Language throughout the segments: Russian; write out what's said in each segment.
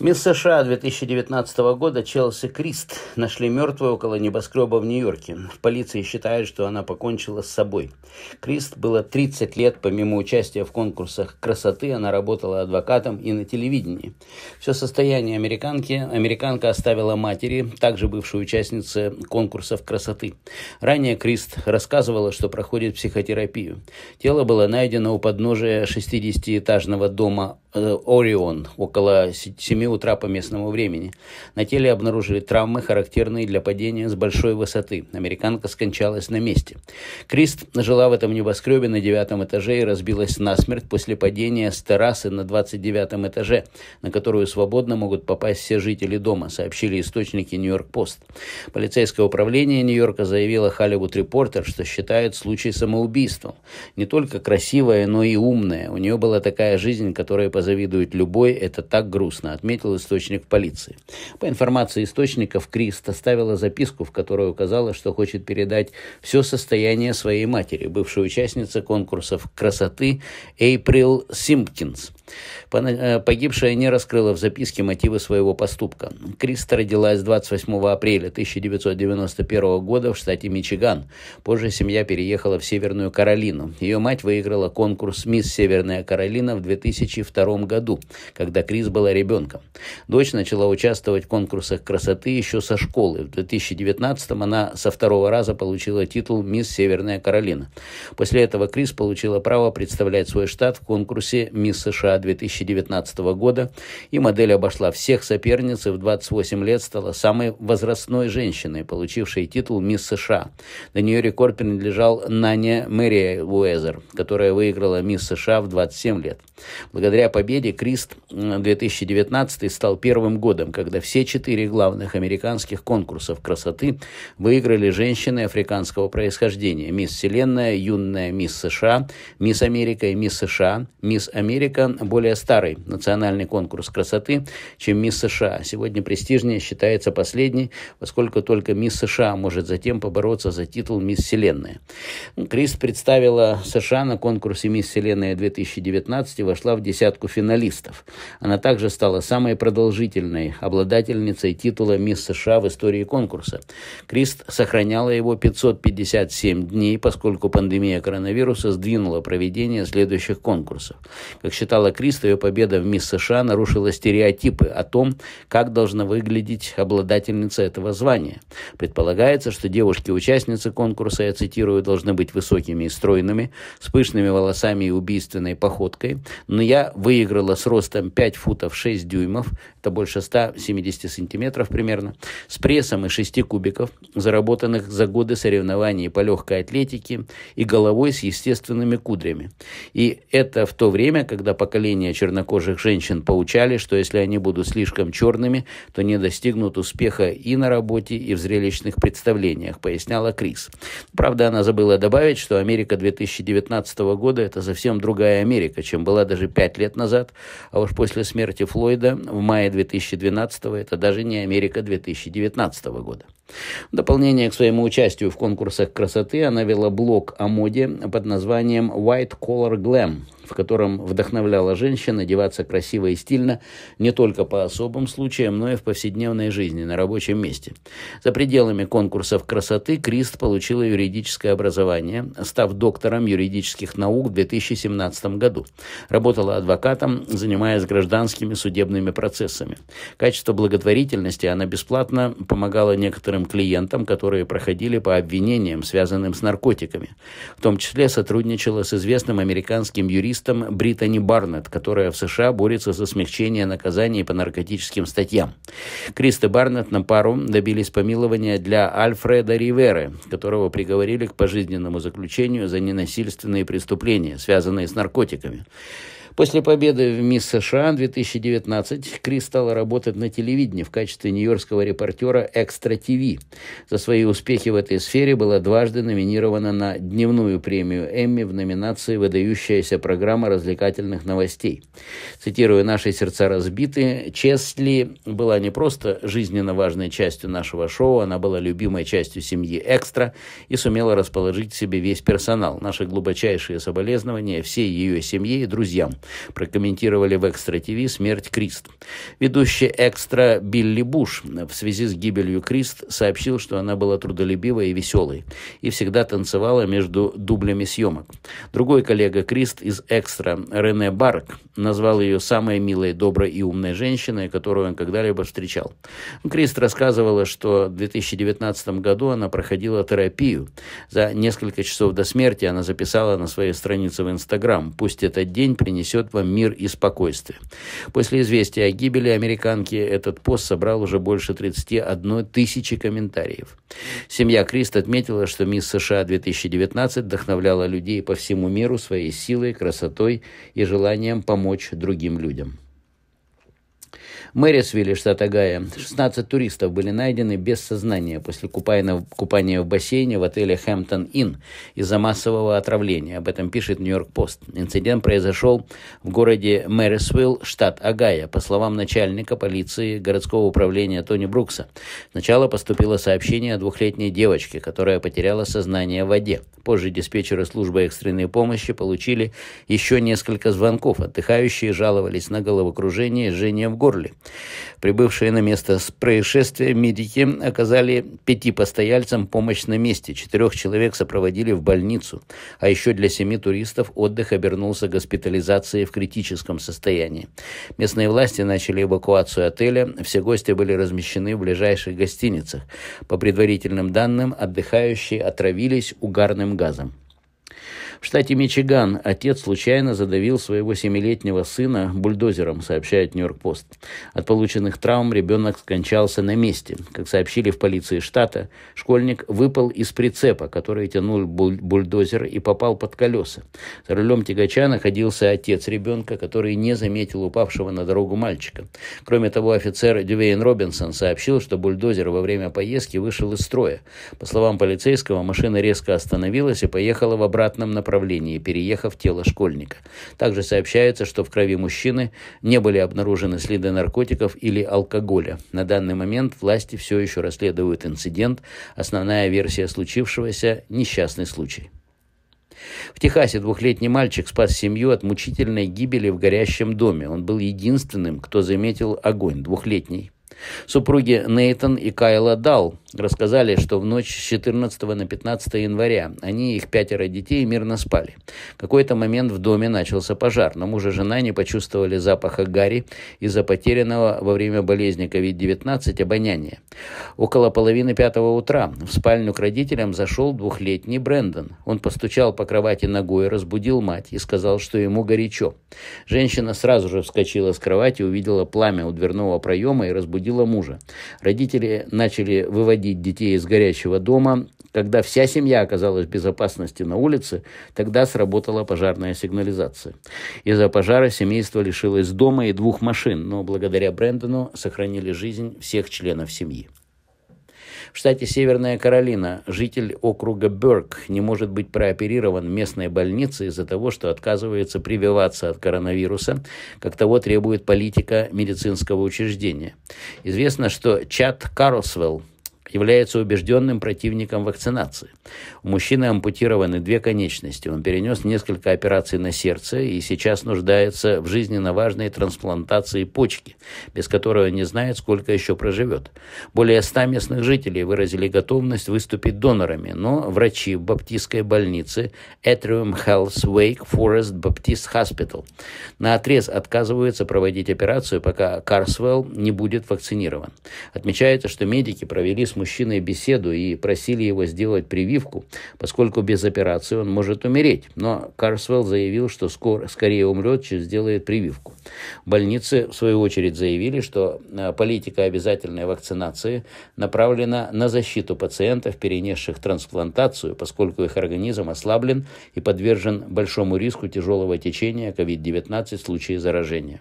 Мисс США 2019 года Челси Крист нашли мертвой около небоскреба в Нью-Йорке. Полиция считает, что она покончила с собой. Крист было 30 лет, помимо участия в конкурсах красоты, она работала адвокатом и на телевидении. Все состояние американки американка оставила матери, также бывшей участнице конкурсов красоты. Ранее Крист рассказывала, что проходит психотерапию. Тело было найдено у подножия 60-этажного дома э, Орион, около 7 утра по местному времени. На теле обнаружили травмы, характерные для падения с большой высоты. Американка скончалась на месте. Крист жила в этом небоскребе на девятом этаже и разбилась насмерть после падения с террасы на 29 этаже, на которую свободно могут попасть все жители дома, сообщили источники Нью-Йорк-Пост. Полицейское управление Нью-Йорка заявило Hollywood Reporter, что считает случай самоубийством. Не только красивая, но и умная. У нее была такая жизнь, которой позавидует любой. Это так грустно, отметил отметил источник полиции. По информации источников, Крист оставила записку, в которой указала, что хочет передать все состояние своей матери, бывшей участницы конкурсов красоты Эйприл Симпкинс – Э, погибшая не раскрыла в записке мотивы своего поступка. Криста родилась 28 апреля 1991 года в штате Мичиган. Позже семья переехала в Северную Каролину. Ее мать выиграла конкурс «Мисс Северная Каролина» в 2002 году, когда Крис была ребенком. Дочь начала участвовать в конкурсах красоты еще со школы. В 2019 она со второго раза получила титул «Мисс Северная Каролина». После этого Крис получила право представлять свой штат в конкурсе «Мисс США 2019 года, и модель обошла всех соперниц и в 28 лет стала самой возрастной женщиной, получившей титул «Мисс США». До нее рекорд принадлежал Нане Мэри Уэзер, которая выиграла «Мисс США» в 27 лет. Благодаря победе Крист 2019 стал первым годом, когда все четыре главных американских конкурсов красоты выиграли женщины африканского происхождения «Мисс Вселенная», «Юная Мисс США», «Мисс Америка» и «Мисс США», «Мисс Америка», более старый национальный конкурс красоты, чем Мисс США. Сегодня престижнее считается последний, поскольку только Мисс США может затем побороться за титул Мисс Вселенная. Ну, Крис представила США на конкурсе Мисс Вселенная 2019 и вошла в десятку финалистов. Она также стала самой продолжительной обладательницей титула Мисс США в истории конкурса. Крис сохраняла его 557 дней, поскольку пандемия коронавируса сдвинула проведение следующих конкурсов. Как считала Кристо ее победа в Мисс США нарушила стереотипы о том, как должна выглядеть обладательница этого звания. Предполагается, что девушки-участницы конкурса, я цитирую, должны быть высокими и стройными, с пышными волосами и убийственной походкой. Но я выиграла с ростом 5 футов 6 дюймов, это больше 170 сантиметров примерно, с прессом и 6 кубиков, заработанных за годы соревнований по легкой атлетике и головой с естественными кудрями. И это в то время, когда поколение правления чернокожих женщин поучали, что если они будут слишком черными, то не достигнут успеха и на работе, и в зрелищных представлениях, поясняла Крис. Правда, она забыла добавить, что Америка 2019 года – это совсем другая Америка, чем была даже пять лет назад, а уж после смерти Флойда в мае 2012 это даже не Америка 2019 года. В дополнение к своему участию в конкурсах красоты она вела блог о моде под названием «White Collar Glam», в котором вдохновляла женщин одеваться красиво и стильно не только по особым случаям, но и в повседневной жизни, на рабочем месте. За пределами конкурсов красоты Крист получила юридическое образование, став доктором юридических наук в 2017 году. Работала адвокатом, занимаясь гражданскими судебными процессами. Качество благотворительности она бесплатно помогала некоторым клиентам, которые проходили по обвинениям, связанным с наркотиками. В том числе сотрудничала с известным американским юристом активистом Британи Барнетт, которая в США борется за смягчение наказаний по наркотическим статьям. Криста Барнетт на пару добились помилования для Альфреда Риверы, которого приговорили к пожизненному заключению за ненасильственные преступления, связанные с наркотиками. После победы в «Мисс США» 2019 Крис стала работать на телевидении в качестве нью-йоркского репортера «Экстра ТВ». За свои успехи в этой сфере была дважды номинирована на дневную премию «Эмми» в номинации «Выдающаяся программа развлекательных новостей». Цитирую «Наши сердца разбиты», Честли была не просто жизненно важной частью нашего шоу, она была любимой частью семьи «Экстра» и сумела расположить к себе весь персонал. Наши глубочайшие соболезнования всей ее семье и друзьям прокомментировали в Экстра ТВ смерть Крист. Ведущий Экстра Билли Буш в связи с гибелью Крист сообщил, что она была трудолюбивой и веселой и всегда танцевала между дублями съемок. Другой коллега Крист из Экстра, Рене Барк, назвал ее самой милой, доброй и умной женщиной, которую он когда-либо встречал. Крист рассказывала, что в 2019 году она проходила терапию. За несколько часов до смерти она записала на своей странице в Инстаграм «Пусть этот день принесет принесет вам мир и спокойствие. После известия о гибели американки этот пост собрал уже больше 31 тысячи комментариев. Семья Крист отметила, что мисс США 2019 вдохновляла людей по всему миру своей силой, красотой и желанием помочь другим людям. Мэрисвилле, штат Огайо, 16 туристов были найдены без сознания после купания в бассейне в отеле «Хэмптон Инн» из-за массового отравления. Об этом пишет «Нью-Йорк Пост». Инцидент произошел в городе Мэрисвилл, штат Огайо. По словам начальника полиции городского управления Тони Брукса, сначала поступило сообщение о двухлетней девочке, которая потеряла сознание в воде. Позже диспетчеры службы экстренной помощи получили еще несколько звонков. Отдыхающие жаловались на головокружение и жжение в горле. Прибывшие на место происшествия медики оказали пяти постояльцам помощь на месте. Четырех человек сопроводили в больницу. А еще для семи туристов отдых обернулся госпитализацией в критическом состоянии. Местные власти начали эвакуацию отеля. Все гости были размещены в ближайших гостиницах. По предварительным данным, отдыхающие отравились угарным газом. В штате Мичиган отец случайно задавил своего семилетнего сына бульдозером, сообщает Нью-Йорк-Пост. От полученных травм ребенок скончался на месте. Как сообщили в полиции штата, школьник выпал из прицепа, который тянул бульдозер и попал под колеса. За рулем тягача находился отец ребенка, который не заметил упавшего на дорогу мальчика. Кроме того, офицер Дювейн Робинсон сообщил, что бульдозер во время поездки вышел из строя. По словам полицейского, машина резко остановилась и поехала в обратном направлении направлении, переехав тело школьника. Также сообщается, что в крови мужчины не были обнаружены следы наркотиков или алкоголя. На данный момент власти все еще расследуют инцидент. Основная версия случившегося – несчастный случай. В Техасе двухлетний мальчик спас семью от мучительной гибели в горящем доме. Он был единственным, кто заметил огонь, двухлетний. Супруги Нейтон и Кайла Дал рассказали, что в ночь с 14 на 15 января они и их пятеро детей мирно спали. В какой-то момент в доме начался пожар, но муж и жена не почувствовали запаха гари из-за потерянного во время болезни COVID-19 обоняния. Около половины пятого утра в спальню к родителям зашел двухлетний Брэндон. Он постучал по кровати ногой, разбудил мать и сказал, что ему горячо. Женщина сразу же вскочила с кровати, увидела пламя у дверного проема и разбудила мужа. Родители начали выводить выводить детей из горящего дома. Когда вся семья оказалась в безопасности на улице, тогда сработала пожарная сигнализация. Из-за пожара семейство лишилось дома и двух машин, но благодаря Брэндону сохранили жизнь всех членов семьи. В штате Северная Каролина житель округа Берк не может быть прооперирован в местной больнице из-за того, что отказывается прививаться от коронавируса, как того требует политика медицинского учреждения. Известно, что Чад Карлсвелл, является убежденным противником вакцинации. У мужчины ампутированы две конечности. Он перенес несколько операций на сердце и сейчас нуждается в жизненно важной трансплантации почки, без которой он не знает, сколько еще проживет. Более ста местных жителей выразили готовность выступить донорами, но врачи в баптистской больнице Atrium Health Wake Forest Baptist Hospital на отрез отказываются проводить операцию, пока Карсвелл не будет вакцинирован. Отмечается, что медики провели с мужчиной беседу и просили его сделать прививку, поскольку без операции он может умереть. Но Карсвелл заявил, что скоро, скорее умрет, чем сделает прививку. Больницы, в свою очередь, заявили, что э, политика обязательной вакцинации направлена на защиту пациентов, перенесших трансплантацию, поскольку их организм ослаблен и подвержен большому риску тяжелого течения COVID-19 в случае заражения.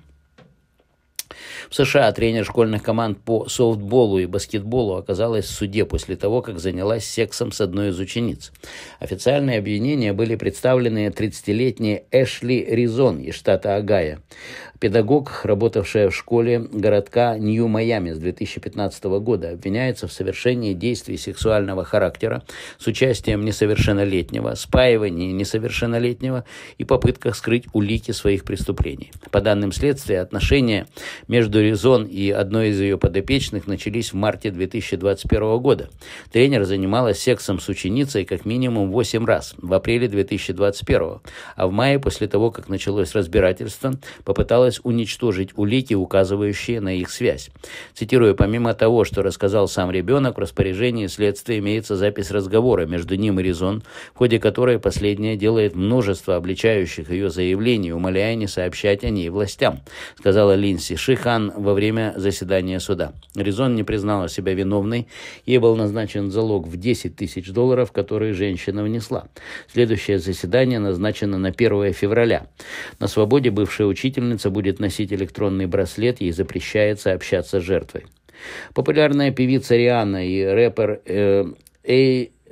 В США тренер школьных команд по софтболу и баскетболу оказалась в суде после того, как занялась сексом с одной из учениц. Официальные обвинения были представлены 30-летней Эшли Ризон из штата Агая, педагог, работавшая в школе городка Нью-Майами с 2015 года, обвиняется в совершении действий сексуального характера с участием несовершеннолетнего, спаивании несовершеннолетнего и попытках скрыть улики своих преступлений. По данным следствия, отношения между Доризон и одной из ее подопечных начались в марте 2021 года. Тренер занималась сексом с ученицей как минимум 8 раз в апреле 2021, а в мае, после того, как началось разбирательство, попыталась уничтожить улики, указывающие на их связь. Цитирую, помимо того, что рассказал сам ребенок, в распоряжении следствия имеется запись разговора между ним и Резон, в ходе которой последняя делает множество обличающих ее заявлений, умоляя не сообщать о ней властям, сказала Линси Шихан, Хан во время заседания суда. Резон не признала себя виновной. Ей был назначен залог в 10 тысяч долларов, которые женщина внесла. Следующее заседание назначено на 1 февраля. На свободе бывшая учительница будет носить электронный браслет, ей запрещается общаться с жертвой. Популярная певица Риана и рэпер э,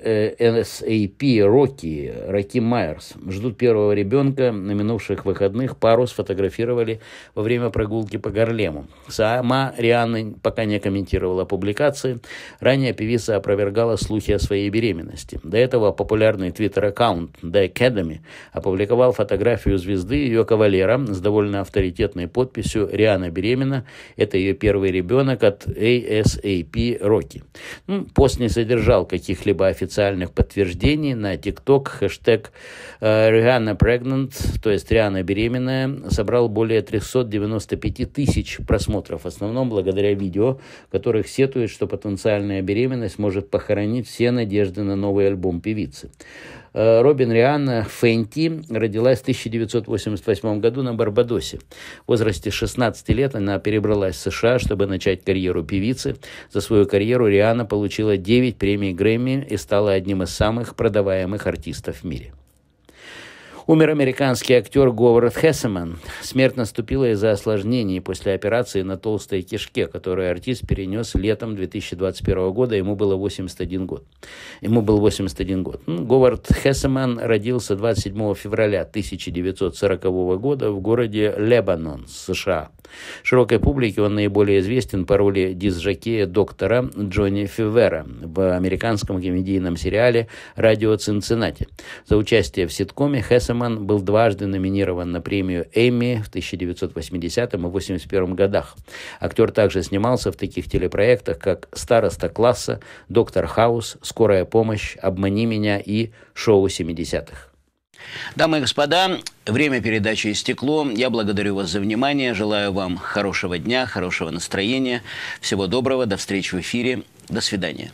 NSAP э, а Рокки, Рокки Майерс, ждут первого ребенка. На минувших выходных пару сфотографировали во время прогулки по Гарлему. Сама Рианна пока не комментировала публикации. Ранее певица опровергала слухи о своей беременности. До этого популярный твиттер-аккаунт The Academy опубликовал фотографию звезды и ее кавалера с довольно авторитетной подписью «Риана беременна». Это ее первый ребенок от ASAP Рокки. Ну, пост не содержал каких-либо официальных официальных подтверждений на TikTok хэштег э, Rihanna Pregnant, то есть Риана беременная, собрал более 395 тысяч просмотров, в основном благодаря видео, в которых сетует, что потенциальная беременность может похоронить все надежды на новый альбом певицы. Э, Робин Риана э, Фенти родилась в 1988 году на Барбадосе. В возрасте 16 лет она перебралась в США, чтобы начать карьеру певицы. За свою карьеру Риана получила 9 премий Грэмми и стала одним из самых продаваемых артистов в мире. Умер американский актер Говард Хессеман. Смерть наступила из-за осложнений после операции на толстой кишке, которую артист перенес летом 2021 года. Ему было 81 год. Ему был 81 год. Ну, Говард Хессеман родился 27 февраля 1940 года в городе Лебанон, США. Широкой публике он наиболее известен по роли дисжокея доктора Джонни Фивера в американском комедийном сериале «Радио Цинциннати». За участие в ситкоме Хессеман Уоттерман был дважды номинирован на премию Эмми в 1980 и 1981 годах. Актер также снимался в таких телепроектах, как «Староста класса», «Доктор Хаус», «Скорая помощь», «Обмани меня» и «Шоу 70-х». Дамы и господа, время передачи истекло. Я благодарю вас за внимание, желаю вам хорошего дня, хорошего настроения, всего доброго, до встречи в эфире, до свидания.